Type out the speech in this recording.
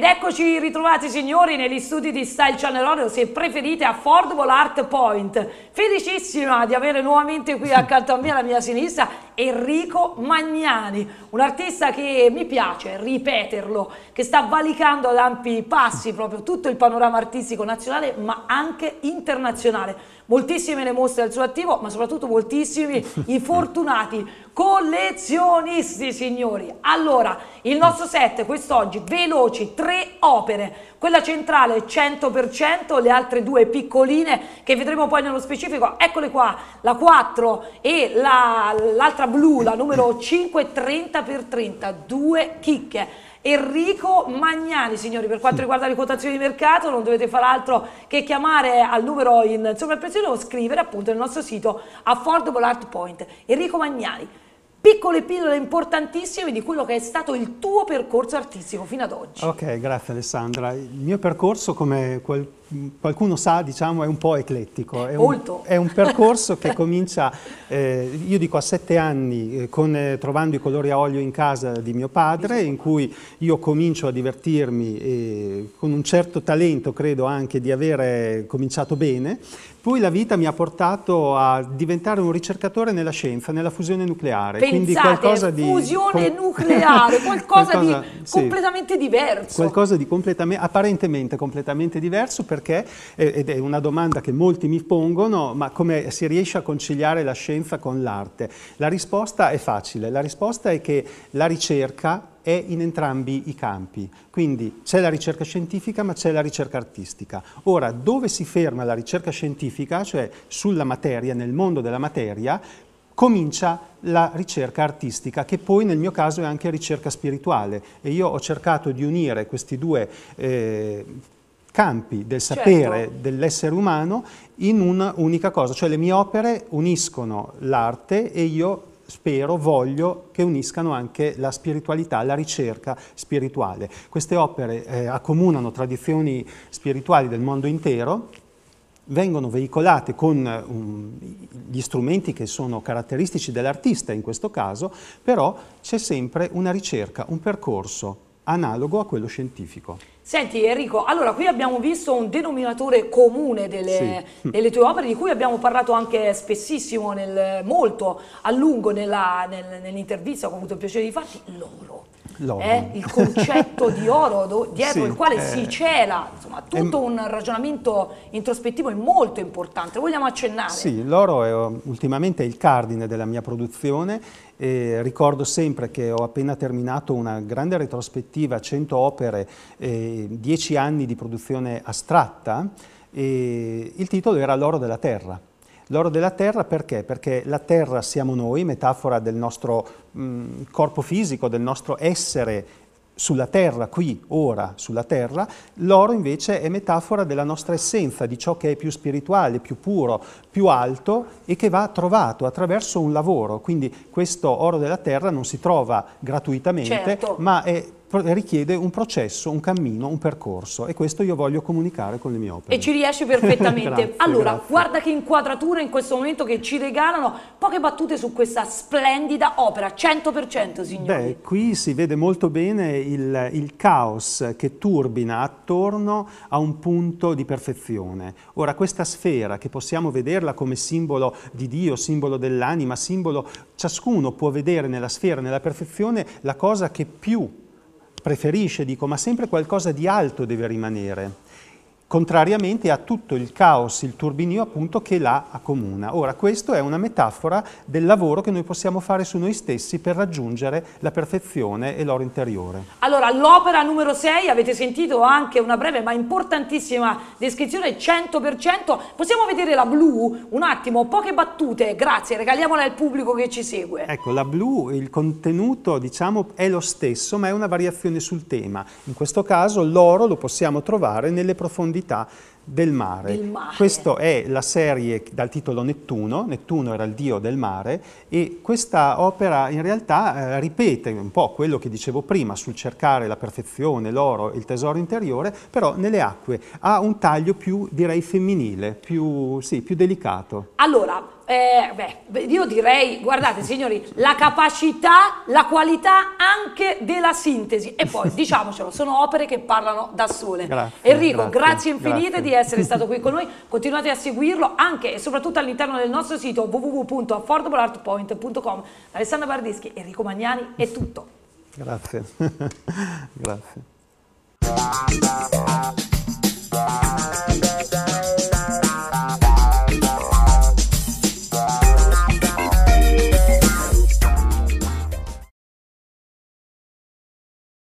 Ed eccoci ritrovati signori negli studi di Style Channel Oreo, se preferite a Affordable Art Point. Felicissima di avere nuovamente qui accanto a me, alla mia sinistra, Enrico Magnani, un artista che mi piace ripeterlo, che sta valicando ad ampi passi proprio tutto il panorama artistico nazionale ma anche internazionale. Moltissime le mostre al suo attivo, ma soprattutto moltissimi i fortunati collezionisti, signori. Allora, il nostro set quest'oggi, veloci, tre tre opere. Quella centrale 100%, le altre due piccoline che vedremo poi nello specifico, eccole qua, la 4 e l'altra la, blu, la numero 5, 30x30, due chicche. Enrico Magnani, signori, per quanto riguarda le quotazioni di mercato non dovete fare altro che chiamare al numero in sovrappressione o scrivere appunto nel nostro sito Affordable Art Point. Enrico Magnani piccole pillole importantissime di quello che è stato il tuo percorso artistico fino ad oggi. Ok, grazie Alessandra. Il mio percorso, come quel qualcuno sa, diciamo, è un po' eclettico. È un, è un percorso che comincia, eh, io dico a sette anni, eh, con, eh, trovando i colori a olio in casa di mio padre, in cui io comincio a divertirmi eh, con un certo talento, credo anche di avere cominciato bene. Poi la vita mi ha portato a diventare un ricercatore nella scienza, nella fusione nucleare. Pensate, qualcosa di fusione nucleare, qualcosa, qualcosa di sì, completamente diverso. Qualcosa di completamente, apparentemente completamente diverso, per perché, ed è una domanda che molti mi pongono, ma come si riesce a conciliare la scienza con l'arte? La risposta è facile, la risposta è che la ricerca è in entrambi i campi, quindi c'è la ricerca scientifica ma c'è la ricerca artistica. Ora, dove si ferma la ricerca scientifica, cioè sulla materia, nel mondo della materia, comincia la ricerca artistica, che poi nel mio caso è anche ricerca spirituale. E io ho cercato di unire questi due eh, campi del certo. sapere certo. dell'essere umano in un'unica cosa, cioè le mie opere uniscono l'arte e io spero, voglio che uniscano anche la spiritualità, la ricerca spirituale. Queste opere eh, accomunano tradizioni spirituali del mondo intero, vengono veicolate con um, gli strumenti che sono caratteristici dell'artista in questo caso, però c'è sempre una ricerca, un percorso analogo a quello scientifico. Senti Enrico, allora qui abbiamo visto un denominatore comune delle, sì. delle, tue opere di cui abbiamo parlato anche spessissimo, nel, molto a lungo nell'intervista, nell ho avuto il piacere di farti, loro eh, il concetto di oro dietro sì, il quale eh, si cela insomma, tutto è, un ragionamento introspettivo è molto importante, vogliamo accennare? Sì, l'oro è um, ultimamente il cardine della mia produzione e ricordo sempre che ho appena terminato una grande retrospettiva, 100 opere, eh, 10 anni di produzione astratta e il titolo era L'oro della terra L'oro della terra perché? Perché la terra siamo noi, metafora del nostro mh, corpo fisico, del nostro essere sulla terra, qui, ora, sulla terra, l'oro invece è metafora della nostra essenza, di ciò che è più spirituale, più puro, più alto e che va trovato attraverso un lavoro. Quindi questo oro della terra non si trova gratuitamente, certo. ma è richiede un processo, un cammino, un percorso e questo io voglio comunicare con le mie opere. E ci riesce perfettamente. grazie, allora, grazie. guarda che inquadratura in questo momento che ci regalano, poche battute su questa splendida opera, 100% signori. Beh, qui si vede molto bene il, il caos che turbina attorno a un punto di perfezione. Ora, questa sfera che possiamo vederla come simbolo di Dio, simbolo dell'anima, simbolo, ciascuno può vedere nella sfera, nella perfezione, la cosa che più preferisce, dico, ma sempre qualcosa di alto deve rimanere contrariamente a tutto il caos, il turbinio appunto che la accomuna. Ora, questa è una metafora del lavoro che noi possiamo fare su noi stessi per raggiungere la perfezione e l'oro interiore. Allora, l'opera numero 6, avete sentito anche una breve ma importantissima descrizione, 100%. Possiamo vedere la blu? Un attimo, poche battute, grazie, regaliamola al pubblico che ci segue. Ecco, la blu, il contenuto diciamo è lo stesso, ma è una variazione sul tema. In questo caso l'oro lo possiamo trovare nelle profondità profondità del mare. mare. Questa è la serie dal titolo Nettuno, Nettuno era il dio del mare e questa opera in realtà eh, ripete un po' quello che dicevo prima sul cercare la perfezione, l'oro, il tesoro interiore, però nelle acque ha un taglio più direi femminile, più, sì, più delicato. Allora, eh, beh, io direi, guardate signori, la capacità, la qualità anche della sintesi. E poi, diciamocelo, sono opere che parlano da sole. Grazie, Enrico, grazie, grazie infinite grazie. di essere stato qui con noi. Continuate a seguirlo anche e soprattutto all'interno del nostro sito www.affordableartpoint.com. Alessandra Bardischi, Enrico Magnani, è tutto. Grazie. grazie.